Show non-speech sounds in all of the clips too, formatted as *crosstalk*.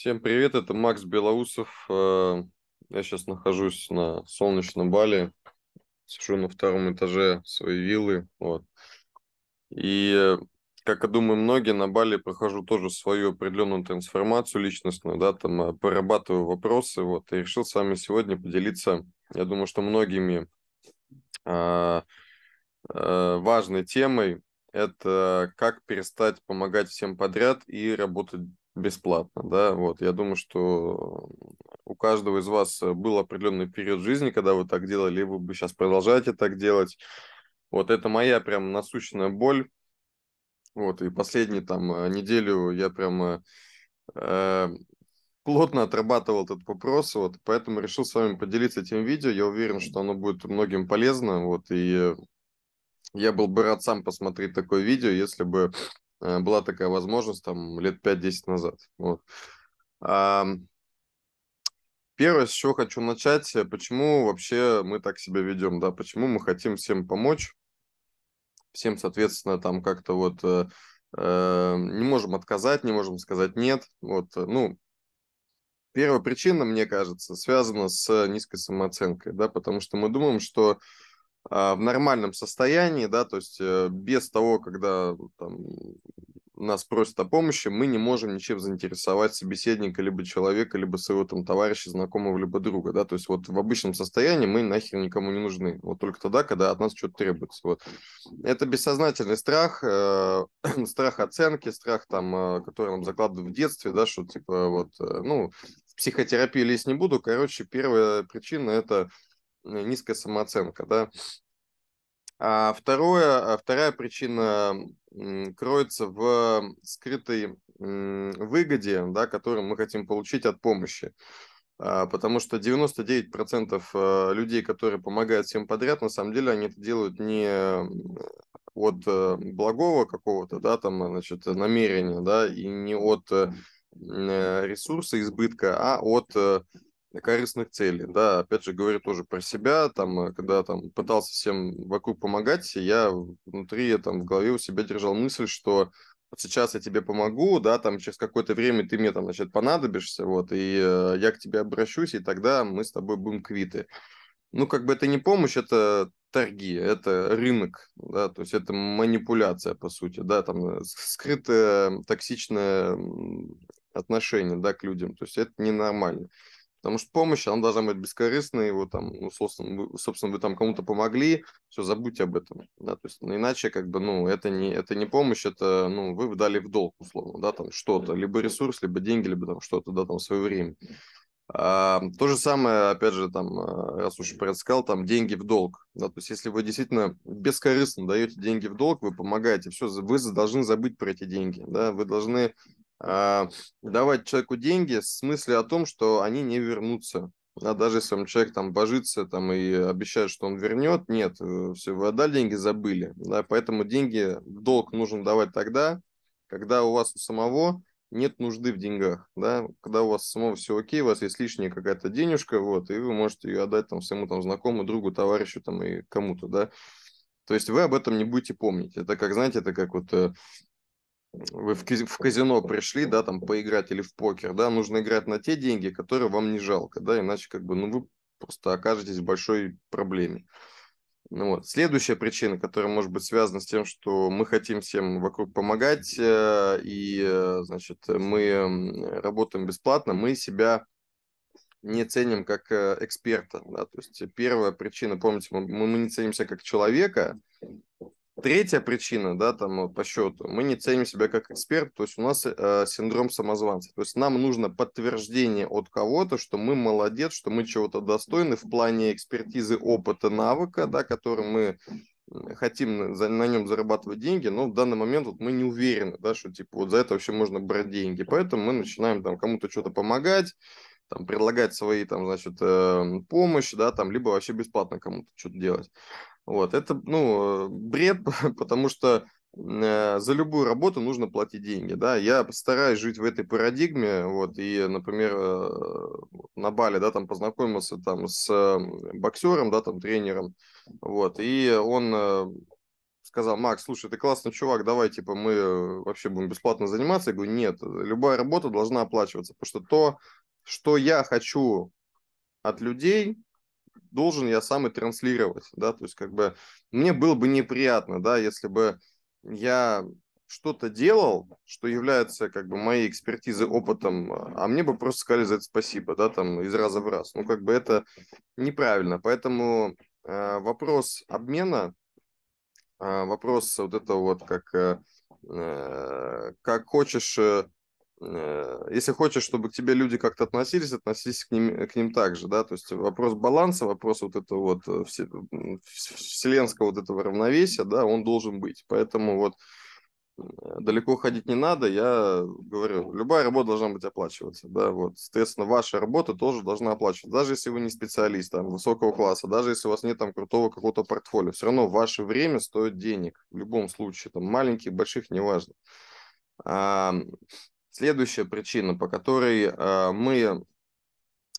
Всем привет, это Макс Белоусов. Э, я сейчас нахожусь на солнечном Бали, сижу на втором этаже своей виллы. Вот. И, э, как я думаю, многие на Бали прохожу тоже свою определенную трансформацию личностную, да, там э, порабатываю вопросы, вот, и решил с вами сегодня поделиться, я думаю, что многими а, а, важной темой, это как перестать помогать всем подряд и работать бесплатно, да, вот, я думаю, что у каждого из вас был определенный период жизни, когда вы так делали, и вы бы сейчас продолжаете так делать, вот, это моя прям насущная боль, вот, и последнюю там э, неделю я прям э, плотно отрабатывал этот вопрос, вот, поэтому решил с вами поделиться этим видео, я уверен, что оно будет многим полезно, вот, и я был бы рад сам посмотреть такое видео, если бы Э, была такая возможность там лет 5-10 назад. Вот. А, первое, с чего хочу начать, э, почему вообще мы так себя ведем, да, почему мы хотим всем помочь, всем, соответственно, там как-то вот э, э не можем отказать, не можем сказать нет, вот, ну, первая причина, мне кажется, связана с низкой самооценкой, да, потому что мы думаем, что а, в нормальном состоянии, да, то есть э, без того, когда там, нас просят о помощи, мы не можем ничем заинтересовать собеседника, либо человека, либо своего там товарища, знакомого, либо друга, да, то есть вот в обычном состоянии мы нахер никому не нужны, вот только тогда, когда от нас что-то требуется, вот. Это бессознательный страх, э, *clears throat* страх оценки, страх там, э, который нам закладывают в детстве, да, что типа вот, э, ну, в психотерапии лезть не буду, короче, первая причина это Э, низкая самооценка, да. А второе, э, вторая причина кроется в скрытой выгоде, да, которую мы хотим получить от помощи. А, потому что 99% э, людей, которые помогают всем подряд, на самом деле они это делают не от благого какого-то, да, там, значит, намерения, да, и не от ресурса избытка, а от корыстных целей. Да, опять же, говорю тоже про себя, там, э, когда там пытался всем вокруг помогать, я внутри, я там в голове у себя держал мысль, что вот сейчас я тебе помогу, да, там через какое-то время ты мне там, значит, понадобишься, вот, и э, я к тебе обращусь, и тогда мы с тобой будем квиты. Ну, как бы это не помощь, это торги, это рынок, да, то есть это манипуляция, по сути, да, там э, скрытое токсичное отношение, да, к людям, то есть это ненормально. нормально. Потому что помощь, она должна быть бескорыстной, его там, ну, собственно, вы, собственно, вы там кому-то помогли, все, забудьте об этом, да, то есть, ну, иначе, как бы, ну, это не, это не помощь, это, ну, вы дали в долг, условно, да, там, что-то, либо ресурс, либо деньги, либо там что-то, да, там, свое время. А, то же самое, опять же, там, а, раз уж предсказал, там, деньги в долг, да, то есть, если вы действительно бескорыстно даете деньги в долг, вы помогаете, все, вы должны забыть про эти деньги, да, вы должны а, давать человеку деньги в смысле о том, что они не вернутся. А даже если вам человек там божится там, и обещает, что он вернет, нет, э, все, вы отдали деньги, забыли. Да, поэтому деньги в долг нужно давать тогда, когда у вас у самого нет нужды в деньгах, да, когда у вас самого все окей, у вас есть лишняя какая-то денежка, вот, и вы можете ее отдать там своему там знакомому, другу, товарищу там и кому-то, да, то есть вы об этом не будете помнить. Это как, знаете, это как вот э, вы в казино пришли, да, там поиграть или в покер, да, нужно играть на те деньги, которые вам не жалко, да, иначе как бы, ну, вы просто окажетесь в большой проблеме. Ну, вот. Следующая причина, которая может быть связана с тем, что мы хотим всем вокруг помогать, э, и, э, значит, мы работаем бесплатно, мы себя не ценим как э, эксперта. Да? То есть первая причина, помните, мы, мы не ценимся как человека, Третья причина, да, там вот, э, по счету, мы не ценим себя как эксперт, то есть у нас э, синдром самозванца. То есть нам нужно подтверждение от кого-то, что мы молодец, что мы чего-то достойны в плане экспертизы, опыта, навыка, да, который мы хотим на, на нем зарабатывать деньги, но в данный момент вот мы не уверены, да, что типа вот за это вообще можно брать деньги. Поэтому мы начинаем там кому-то что-то помогать, там, предлагать свои, там, значит, э, помощь, да, там, либо вообще бесплатно кому-то что-то делать. Вот, это, ну, бред, *laughs* потому что э, за любую работу нужно платить деньги, да, я стараюсь жить в этой парадигме, вот, и, например, э, на Бали, да, там познакомился там с боксером, да, там тренером, вот, и он э, сказал, Макс, слушай, ты классный чувак, давай, типа, мы вообще будем бесплатно заниматься, я говорю, нет, любая работа должна оплачиваться, потому что то, что я хочу от людей, должен я сам и транслировать, да, то есть как бы мне было бы неприятно, да, если бы я что-то делал, что является как бы моей экспертизой, опытом, а мне бы просто сказали за это спасибо, да, там из раза в раз. Ну, как бы это неправильно. Поэтому э, вопрос обмена, э, вопрос вот этого вот как, э, э как хочешь э, Э, если хочешь, чтобы к тебе люди как-то относились, относись к ним, к ним также, да, то есть вопрос баланса, вопрос вот этого вот э, вселенского вот этого равновесия, да, он должен быть, поэтому вот э, далеко ходить не надо, я говорю, любая работа должна быть оплачиваться, да, вот, соответственно, ваша работа тоже должна оплачиваться, даже если вы не специалист, там, высокого класса, даже если у вас нет, там, крутого какого-то портфолио, все равно ваше время стоит денег, в любом случае, там, маленьких, больших, неважно. А, Следующая причина, по которой а, мы,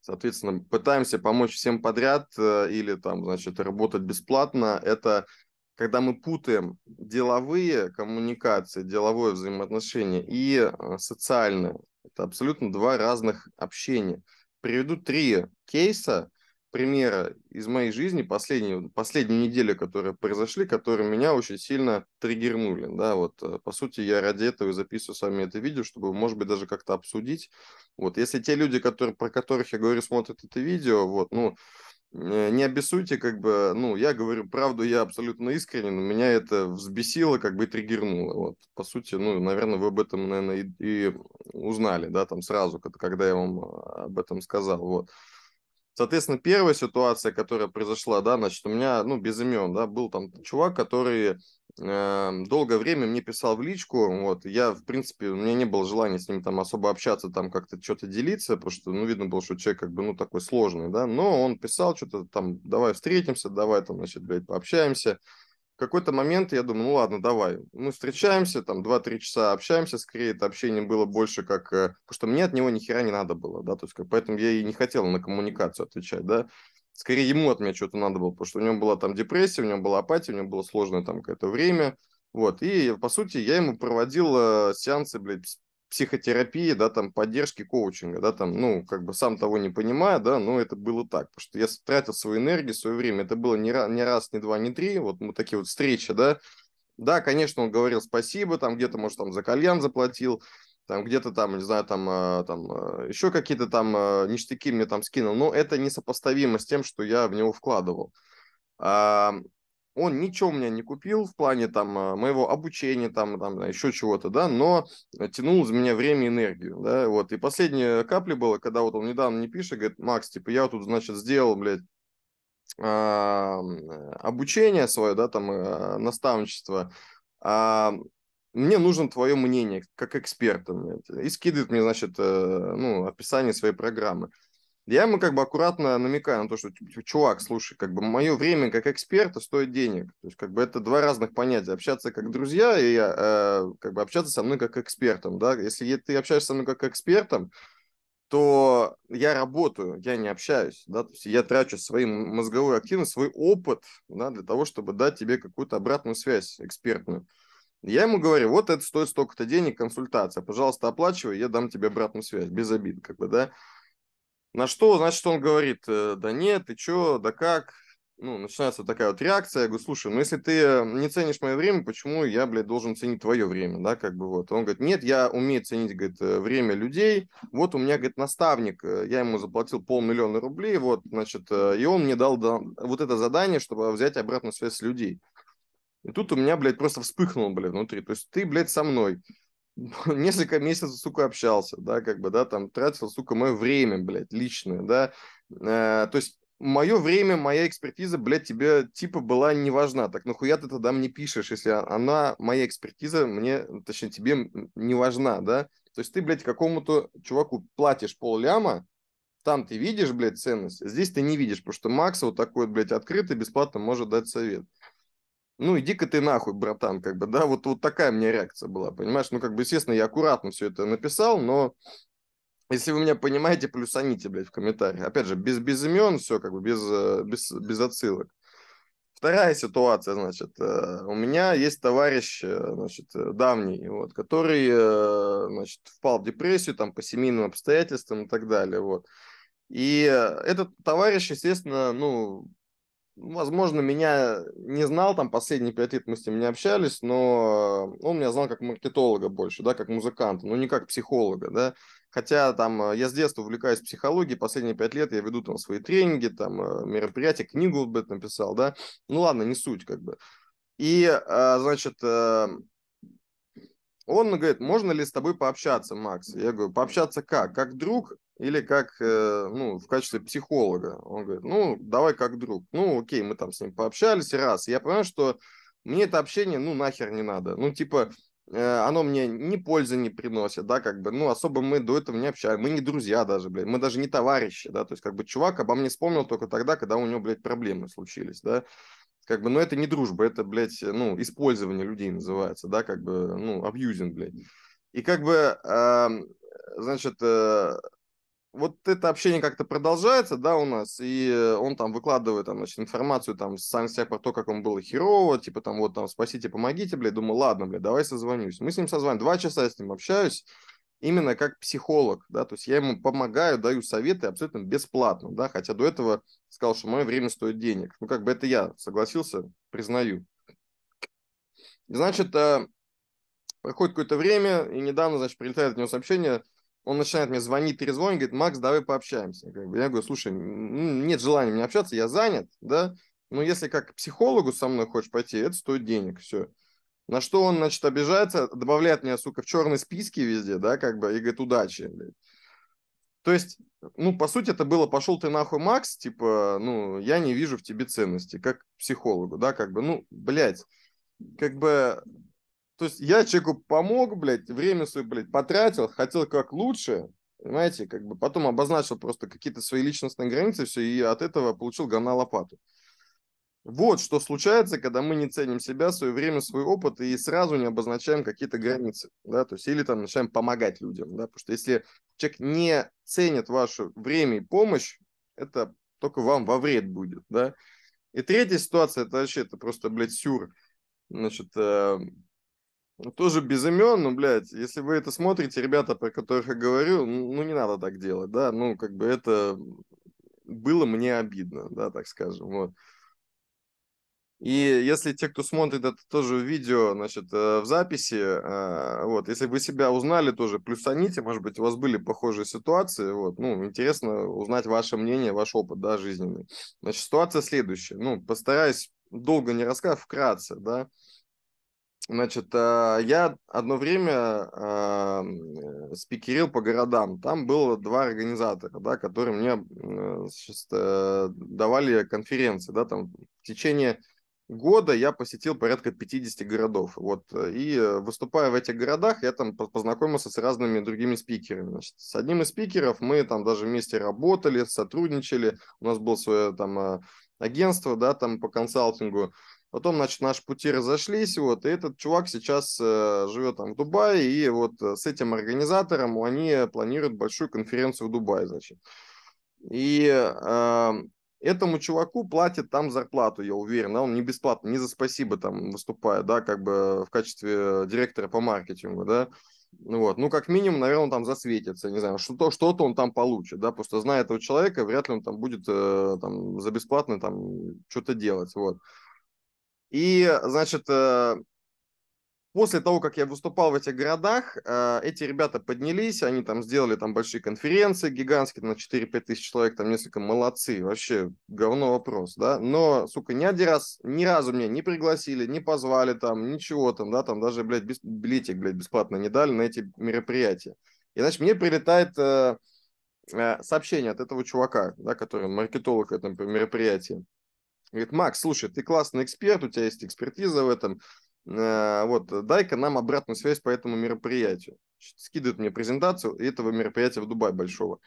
соответственно, пытаемся помочь всем подряд э, или там, значит, работать бесплатно, это когда мы путаем деловые коммуникации, деловое взаимоотношение и а, социальное. Это абсолютно два разных общения. Приведу три кейса, примера из моей жизни, последние, последние недели, которые произошли, которые меня очень сильно триггернули. Да, вот, э, по сути, я ради этого и записываю с вами это видео, чтобы, может быть, даже как-то обсудить. Вот, если те люди, которые, про которых я говорю, смотрят это видео, вот, ну, э, не обессудьте, как бы, ну, я говорю правду, я абсолютно искренен, меня это взбесило, как бы, и триггернуло, вот, по сути, ну, наверное, вы об этом, наверное, и, и узнали, да, там, сразу, когда я вам э, об этом сказал, вот. Соответственно, первая ситуация, которая произошла, да, значит, у меня, ну, без имен, да, был там чувак, который э, долгое время мне писал в личку, вот, я, в принципе, у меня не было желания с ним там особо общаться, там как-то что-то делиться, потому что, ну, видно было, что человек как бы, ну, такой сложный, да, но он писал что-то там, давай встретимся, давай там, значит, блядь, пообщаемся, какой-то момент я думаю, ну ладно, давай. Мы встречаемся, там 2-3 часа общаемся, скорее это общение было больше как... Э, потому что мне от него ни хера не надо было, да, то есть как, поэтому я и не хотел на коммуникацию отвечать, да. Скорее ему от меня что-то надо было, потому что у него была там депрессия, у него была апатия, у него было сложное там какое-то время, вот, и, по сути, я ему проводил э, сеансы, блядь, психотерапии, да, там, поддержки, коучинга, да, там, ну, как бы сам того не понимая, да, но это было так, потому что я тратил свою энергию, свое время, это было не, раз, не раз, не два, не три, вот мы такие вот встречи, да, да, конечно, он говорил спасибо, там, где-то, может, там, за кальян заплатил, там, где-то там, не знаю, там, э, там, э, еще какие-то там э, ништяки мне там скинул, но это несопоставимо с тем, что я в него вкладывал он ничего у меня не купил в плане там а, моего обучения, там, там а, еще чего-то, да, но э, тянул из меня время и энергию, да, вот. И последняя капля была, когда вот он недавно не пишет, говорит, Макс, типа, я тут, значит, сделал, блядь, а, э, обучение свое, да, там, наставничество, мне нужно твое мнение, как эксперта, и скидывает мне, значит, э, ну, описание своей программы. Я ему как бы аккуратно намекаю на то, что, типа, чувак, слушай, как бы мое время как эксперта стоит денег. То есть, как бы это два разных понятия. Общаться как друзья и э, как бы общаться со мной как экспертом, да. Если ты общаешься со мной как экспертом, то я работаю, я не общаюсь, да, то есть я трачу свои мозговые активность, свой опыт, да, для того, чтобы дать тебе какую-то обратную связь экспертную. Я ему говорю, вот это стоит столько-то денег, консультация, пожалуйста, оплачивай, я дам тебе обратную связь, без обид, как бы, да. На что, значит, он говорит, э, да нет, ты чё, да как? Ну, начинается такая вот реакция, я говорю, слушай, ну если ты э, не ценишь мое время, почему я, блядь, должен ценить твое время, да, как бы вот. Он говорит, нет, я умею ценить, говорит, э, время людей, вот у меня, говорит, наставник, я ему заплатил полмиллиона рублей, вот, значит, и он мне дал вот это задание, чтобы взять обратную связь с людей. И тут у меня, блядь, просто вспыхнул, блядь, внутри, то есть ты, блядь, со мной. *laughs* несколько месяцев, сука, общался, да, как бы, да, там, тратил, сука, мое время, блядь, личное, да, э, то есть мое время, моя экспертиза, блядь, тебе типа была не важна. Так нахуя ты тогда мне пишешь, если а, она, моя экспертиза, мне, точнее, тебе не важна, да? То есть ты, блядь, какому-то чуваку платишь полляма, там ты видишь, блядь, ценность, а здесь ты не видишь, потому что Макс вот такой, блядь, открытый, бесплатно может дать совет ну иди-ка ты нахуй, братан, как бы, да, вот, вот такая у меня реакция была, понимаешь, ну, как бы, естественно, я аккуратно все это написал, но если вы меня понимаете, плюсаните, блядь, в комментариях. Опять же, без, без имен все, как бы, без, э, без, без отсылок. Вторая ситуация, значит, э, у меня есть товарищ, э, значит, давний, вот, который, значит, впал в депрессию, там, по семейным обстоятельствам и так далее, вот. И этот товарищ, естественно, ну, возможно, меня не знал, там последние пять лет мы с ним не общались, но э, он меня знал как маркетолога больше, да, как музыканта, но ну, не как психолога, да. Хотя там э, я с детства увлекаюсь психологией, последние пять лет я веду там свои тренинги, там э, мероприятия, книгу об этом написал, да. Ну ладно, не суть как бы. И, а, значит, он говорит, можно ли с тобой пообщаться, Макс? Я говорю, пообщаться как? Как друг или как, э, ну, в качестве психолога. Он говорит, ну, давай как друг. Ну, окей, мы там с ним пообщались раз. Я понимаю, что мне это общение, ну, нахер не надо. Ну, типа, э, оно мне ни пользы не приносит, да, как бы, ну, особо мы до этого не общаем, мы не друзья даже, блядь, мы даже не товарищи, да, то есть, как бы, чувак обо мне вспомнил только тогда, когда у него, блядь, проблемы случились, да, как бы, ну, это не дружба, это, блядь, ну, использование людей называется, да, как бы, ну, абьюзинг, блядь. И как бы, э, значит, э, вот это общение как-то продолжается, да, у нас, и э, он там выкладывает там, значит, информацию там с санкциях про то, как он был херово, типа там вот там спасите, помогите, блядь, думаю, ладно, блядь, давай созвонюсь. Мы с ним созвоним, два часа я с ним общаюсь, именно как психолог, да, то есть я ему помогаю, даю советы абсолютно бесплатно, да, хотя до этого сказал, что мое время стоит денег. Ну, как бы это я согласился, признаю. Значит, э, проходит какое-то время, и недавно, значит, прилетает от него сообщение – он начинает мне звонить, перезвонить, говорит, Макс, давай пообщаемся. Я говорю, слушай, нет желания мне общаться, я занят, да, но ну, если как к психологу со мной хочешь пойти, это стоит денег, все. На что он, значит, обижается, добавляет меня, сука, в черные списки везде, да, как бы, и говорит, удачи, То есть, ну, по сути, это было, пошел ты нахуй, Макс, типа, ну, я не вижу в тебе ценности, как психологу, да, как бы, ну, блядь, как бы, то есть я человеку помог, блядь, время свое, блядь, потратил, хотел как лучше, понимаете, как бы потом обозначил просто какие-то свои личностные границы, все, и от этого получил говна лопату. Вот что случается, когда мы не ценим себя, свое время, свой опыт и сразу не обозначаем какие-то границы, да, то есть или там начинаем помогать людям, да, потому что если человек не ценит ваше время и помощь, это только вам во вред будет, да. И третья ситуация, это вообще, это просто, блядь, сюр. Значит, э, ну, тоже без имен, ну, блядь, если вы это смотрите, ребята, про которых я говорю, ну, ну, не надо так делать, да, ну, как бы это было мне обидно, да, так скажем, вот. И если те, кто смотрит это тоже видео, значит, э, в записи, э, вот, если вы себя узнали тоже, плюсаните, может быть, у вас были похожие ситуации, вот, ну, интересно узнать ваше мнение, ваш опыт, да, жизненный. Значит, ситуация следующая, ну, постараюсь долго не рассказывать, вкратце, да, Значит, э, я одно время эм, э, спикерил по городам. Там было два организатора, да, которые мне значит, э, давали конференции. Да, там в течение года я посетил порядка 50 городов. Вот, и выступая в этих городах, я там познакомился с разными другими спикерами. Значит, с одним из спикеров мы там даже вместе работали, сотрудничали. У нас был свой там агентство, да, там по консалтингу. Потом, значит, наши пути разошлись, вот, и этот чувак сейчас э, живет там в Дубае, и вот э, с этим организатором они планируют большую конференцию в Дубае, значит. И э, этому чуваку платят там зарплату, я уверен, да, он не бесплатно, не за спасибо там выступает, да, как бы в качестве э, директора по маркетингу, да. Э, ну вот. Ну, как минимум, наверное, он там засветится, не знаю, что-то, что-то он там получит, да, просто зная этого человека, вряд ли он там будет э, там за бесплатно там что-то делать, вот. И, значит, э, после того, как я выступал в этих городах, э, эти ребята поднялись, они там сделали там большие конференции гигантские, на 4-5 тысяч человек, там несколько молодцы, вообще говно вопрос, да, но, сука, ни один раз, ни разу меня не пригласили, не позвали там, ничего там, да, там даже, блядь, без, билетик, блядь, бесплатно не дали на эти мероприятия. И, значит, мне прилетает э, э, сообщение от этого чувака, да, который маркетолог в этом мероприятии. Говорит, Макс, слушай, ты классный эксперт, у тебя есть экспертиза в этом, Э, вот, э, дай-ка нам обратную связь по этому мероприятию. Скидывают мне презентацию этого мероприятия в Дубае большого.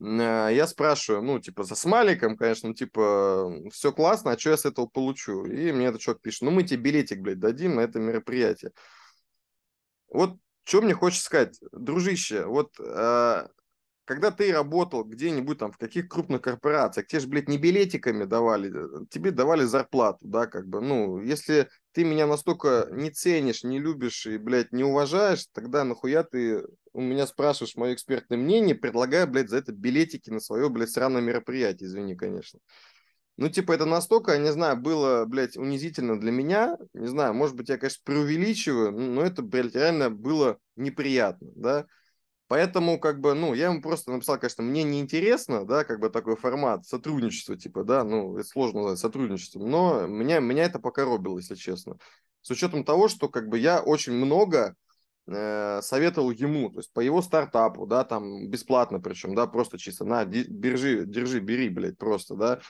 Э, я спрашиваю, ну, типа, за смайликом, конечно, типа, все классно, а что я с этого получу? И мне этот человек пишет, ну, мы тебе билетик, блядь, дадим на это мероприятие. Вот что мне хочется сказать, дружище, вот когда ты работал где-нибудь там в каких крупных корпорациях, тебе же, блядь, не билетиками давали, э, тебе давали зарплату, да, как бы, ну, если ты меня настолько не ценишь, не любишь и, блядь, не уважаешь, тогда нахуя ты у меня спрашиваешь мое экспертное мнение, предлагая, блядь, за это билетики на свое, блядь, сраное мероприятие, извини, конечно. Ну, типа, это настолько, я не знаю, было, блядь, унизительно для меня. Не знаю, может быть, я, конечно, преувеличиваю, но это, блядь, реально было неприятно, да. Поэтому, как бы, ну, я ему просто написал, конечно, мне неинтересно, да, как бы такой формат сотрудничества, типа, да, ну, это сложно назвать сотрудничеством, но меня, меня это покоробило, если честно. С учетом того, что, как бы, я очень много э, советовал ему, то есть по его стартапу, да, там, бесплатно причем, да, просто чисто, на, держи, держи, бери, блядь, просто, да,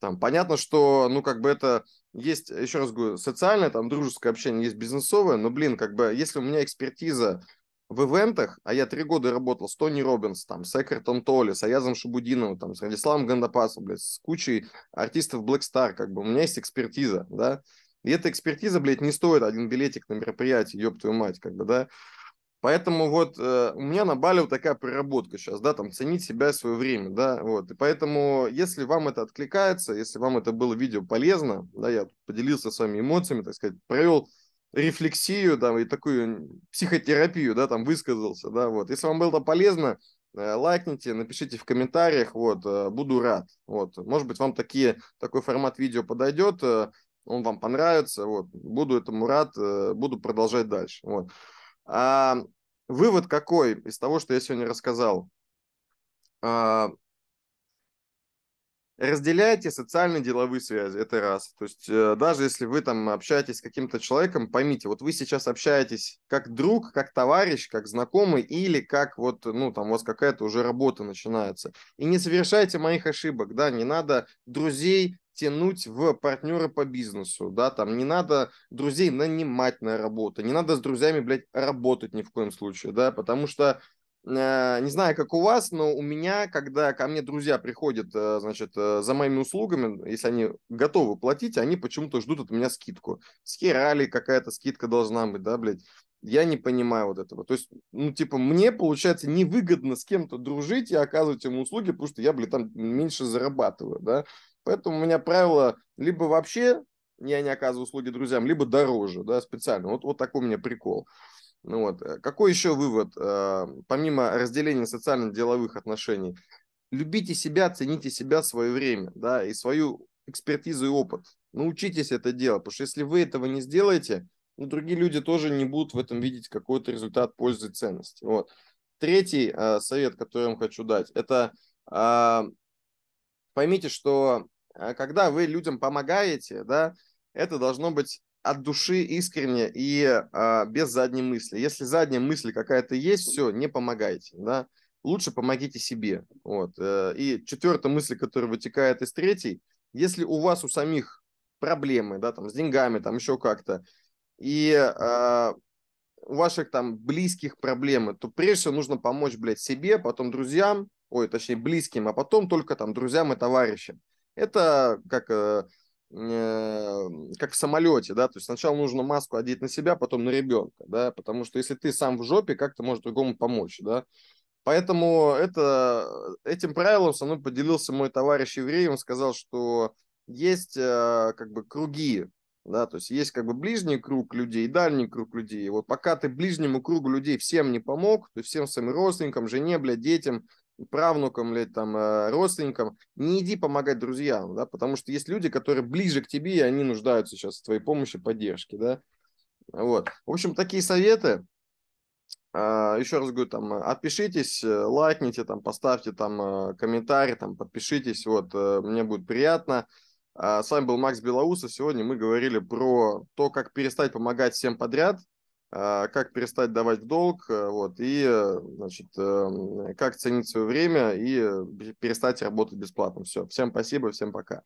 там, понятно, что, ну, как бы это есть, еще раз говорю, социальное, там, дружеское общение, есть бизнесовое, но, блин, как бы, если у меня экспертиза в ивентах, а я три года работал с Тони Робинс, там, с Экартом Толли, с Аязом Шабудиновым, там, с Радиславом Гандапасом, блядь, с кучей артистов Black Star, как бы, у меня есть экспертиза, да, и эта экспертиза, блядь, не стоит один билетик на мероприятие, ёб твою мать, как бы, да, Поэтому вот э, у меня на Бали вот такая проработка сейчас, да, там ценить себя и свое время, да, вот. И поэтому, если вам это откликается, если вам это было видео полезно, да, я поделился с вами эмоциями, так сказать, провел рефлексию там, и такую психотерапию, да, там высказался, да, вот. Если вам было это полезно, э, лайкните, напишите в комментариях, вот, э, буду рад, вот. Может быть, вам такие, такой формат видео подойдет, э, он вам понравится, вот, буду этому рад, буду продолжать дальше, вот. А вывод какой из того, что я сегодня рассказал? А, разделяйте социальные деловые связи, это раз. То есть э, даже если вы там общаетесь с каким-то человеком, поймите, вот вы сейчас общаетесь как друг, как товарищ, как знакомый или как вот, ну, там у вас какая-то уже работа начинается. И не совершайте моих ошибок, да, не надо друзей тянуть в партнеры по бизнесу, да, там не надо друзей нанимать на работу, не надо с друзьями, блядь, работать ни в коем случае, да, потому что Э, не знаю, как у вас, но у меня, когда ко мне друзья приходят, э, значит, э, за моими услугами, если они готовы платить, они почему-то ждут от меня скидку. С херали какая-то скидка должна быть, да, блядь. Я не понимаю вот этого. То есть, ну, типа, мне, получается, невыгодно с кем-то дружить и оказывать ему услуги, потому что я, блядь, там меньше зарабатываю, да. Поэтому у меня правило либо вообще я не оказываю услуги друзьям, либо дороже, да, специально. Вот, вот такой у меня прикол. Ну вот. Э, какой еще вывод, а, помимо разделения социально-деловых отношений? Любите себя, цените себя, свое время, да, и свою экспертизу и опыт. Научитесь это делать, потому что если вы этого не сделаете, ну, другие люди тоже не будут в этом видеть какой-то результат пользы и ценности. Вот. Третий э, совет, который я вам хочу дать, это э, поймите, что когда вы людям помогаете, да, это должно быть от души искренне и а, без задней мысли. Если задняя мысль какая-то есть, все, не помогайте, да. Лучше помогите себе. Вот. Э, и четвертая мысль, которая вытекает из третьей, если у вас у самих проблемы, да, там с деньгами, там еще как-то, и а, у ваших там близких проблемы, то прежде всего нужно помочь, блядь, себе, потом друзьям, ой, точнее близким, а потом только там друзьям и товарищам. Это как э, Э, как в самолете, да, то есть сначала нужно маску одеть на себя, потом на ребенка, да, потому что если ты сам в жопе, как ты можешь другому помочь, да. Поэтому это, э, этим правилом со мной поделился мой товарищ еврей, он сказал, что есть э, как бы круги, да, то есть есть как бы ближний круг людей, дальний круг людей. Вот пока ты ближнему кругу людей всем не помог, то есть всем своим родственникам, жене, бля детям, правнукам, блядь, там, э, родственникам, не иди помогать друзьям, да, потому что есть люди, которые ближе к тебе, и они нуждаются сейчас в твоей помощи, поддержке, да. Вот. В общем, такие советы. А, еще раз говорю, там, отпишитесь, э, лайкните, там, поставьте там э, комментарий, там, подпишитесь, вот, мне будет приятно. А, с вами был Макс Белоусов. Сегодня мы говорили про то, как перестать помогать всем подряд, а, как перестать давать в долг, э, вот, и, э, значит, эм, как ценить свое время и э, перестать работать бесплатно. Все, всем спасибо, всем пока.